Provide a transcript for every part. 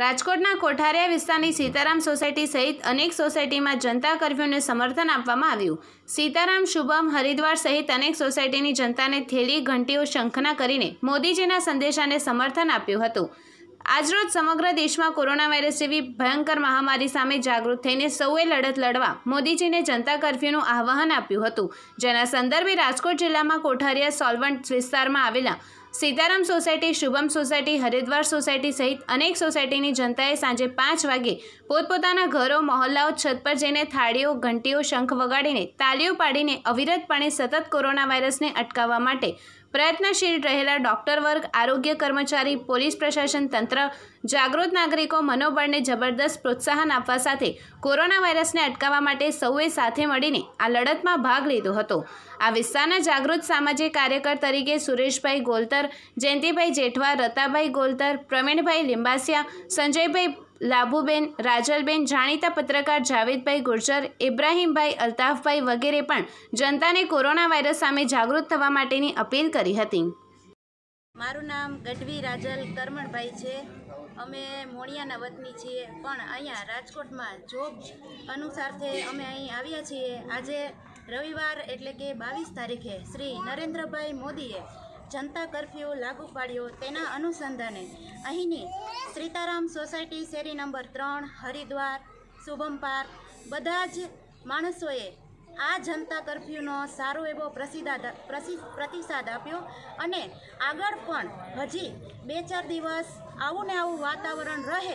રાજકોટના કોઠારિયા વિસ્તારની સીતારામ સોસાયટી સહિત અનેક સોસાયટીમાં જનતા કર્ફ્યુને સમર્થન આપવામાં આવ્યું સીતારામ શુભમ હરિદ્વાર સહિત અનેક સોસાયટીની જનતાને થેલી ઘંટીઓ શંખના કરીને મોદીજીના સંદેશાને સમર્થન આપ્યું હતું આજરોજ સમગ્ર દેશમાં કોરોના વાયરસ જેવી ભયંકર મહામારી સામે જાગૃત થઈને સૌએ લડત લડવા મોદીજીને જનતા કર્ફ્યુનું આહ્વાન આપ્યું હતું જેના સંદર્ભે રાજકોટ જિલ્લામાં કોઠારિયા સોલવન્ટ વિસ્તારમાં આવેલા Sitaram society Shubham society Haridwar society સહિત અનેક સોસાયટીની જનતાએ સાંજે પાંચ વાગે પોતપોતાના ઘરો મહોલ્લાઓ છત પર જઈને થાળીઓ ઘંટીઓ શંખ વગાડીને તાલીઓ પાડીને અવિરતપણે સતત કોરોના વાયરસને અટકાવવા માટે પ્રયત્નશીલ રહેલા ડોક્ટર વર્ગ આરોગ્ય કર્મચારી પોલીસ પ્રશાસન તંત્ર જાગૃત નાગરિકો મનોબળને જબરદસ્ત પ્રોત્સાહન આપવા સાથે કોરોના વાયરસને અટકાવવા માટે સૌએ સાથે મળીને આ લડતમાં ભાગ લીધો હતો આ વિસ્તારના જાગૃત સામાજિક કાર્યકર તરીકે સુરેશભાઈ ગોલતર ગોલતર જયંતિભાઈ જેઠવા રતાભાઈ ગોલતર પ્રવીણભાઈ લિંબાસિયા સંજયભાઈ લાભુબેન રાજલબેન જાણીતા પત્રકાર જાવેદભાઈ ગુર્જર ઇબ્રાહીમભાઈ અલ્તાફભાઈ વગેરે પણ જનતાને કોરોના વાયરસ સામે જાગૃત થવા માટેની અપીલ કરી હતી મારું નામ ગઢવી રાજલ કરમણભાઈ છે અમે મોણિયાના વતની છીએ પણ અહીંયા રાજકોટમાં જોબ અનુસારથી અમે અહીં આવ્યા છીએ આજે રવિવાર એટલે કે બાવીસ તારીખે શ્રી નરેન્દ્રભાઈ મોદીએ જનતા કરફ્યુ લાગુ પાડ્યો તેના અનુસંધાને અહીંની શ્રીતારામ સોસાયટી શેરી નંબર ત્રણ હરિદ્વાર શુભમ પાર્ક બધા જ માણસોએ આ જનતા કરફ્યુનો સારો એવો પ્રસિદ્ધા પ્રતિસાદ આપ્યો અને આગળ પણ હજી બે ચાર દિવસ આવું ને આવું વાતાવરણ રહે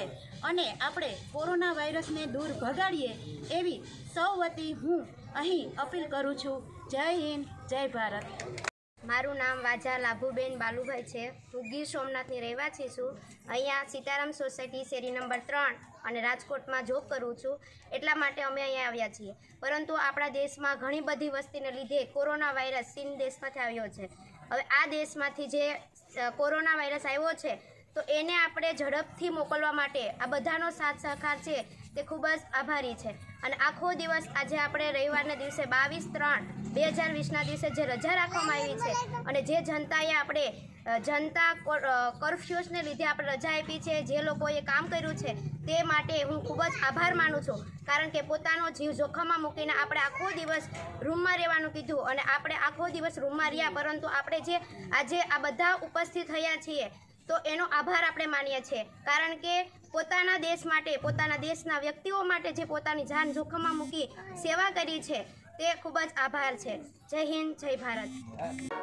અને આપણે કોરોના વાયરસને દૂર ભગાડીએ એવી સૌ વતી હું અહીં અપીલ કરું છું જય હિન્દ જય ભારત મારું નામ વાજા લાભુબેન બાલુભાઈ છે હું ગીર સોમનાથની રહેવાસી છું અહીંયા સીતારામ સોસાયટી શેરી નંબર ત્રણ અને રાજકોટમાં જોબ કરું છું એટલા માટે અમે અહીંયા આવ્યા છીએ પરંતુ આપણા દેશમાં ઘણી બધી વસ્તીને લીધે કોરોના વાયરસ ચીન દેશમાંથી આવ્યો છે હવે આ દેશમાંથી જે કોરોના વાયરસ આવ્યો છે તો એને આપણે ઝડપથી મોકલવા માટે આ બધાનો સાથ સહકાર છે તે ખૂબ જ આભારી છે અને આખો દિવસ આજે આપણે રવિવારના દિવસે બાવીસ ત્રણ બે હજાર વીસના દિવસે જે રજા રાખવામાં આવી છે અને જે જનતાએ આપણે જનતા કર્ફ્યુઝને લીધે આપણે રજા આપી છે જે લોકોએ કામ કર્યું છે તે માટે હું ખૂબ જ આભાર માનું છું કારણ કે પોતાનો જીવ જોખમમાં મૂકીને આપણે આખો દિવસ રૂમમાં રહેવાનું કીધું અને આપણે આખો દિવસ રૂમમાં રહ્યા પરંતુ આપણે જે આજે આ બધા ઉપસ્થિત થયા છીએ તો એનો આભાર આપણે માનીએ છીએ કારણ કે પોતાના દેશ માટે પોતાના દેશના વ્યક્તિઓ માટે જે પોતાની જાન જોખમમાં મૂકી સેવા કરી છે તે ખૂબ જ આભાર છે જય હિન્દ જય ભારત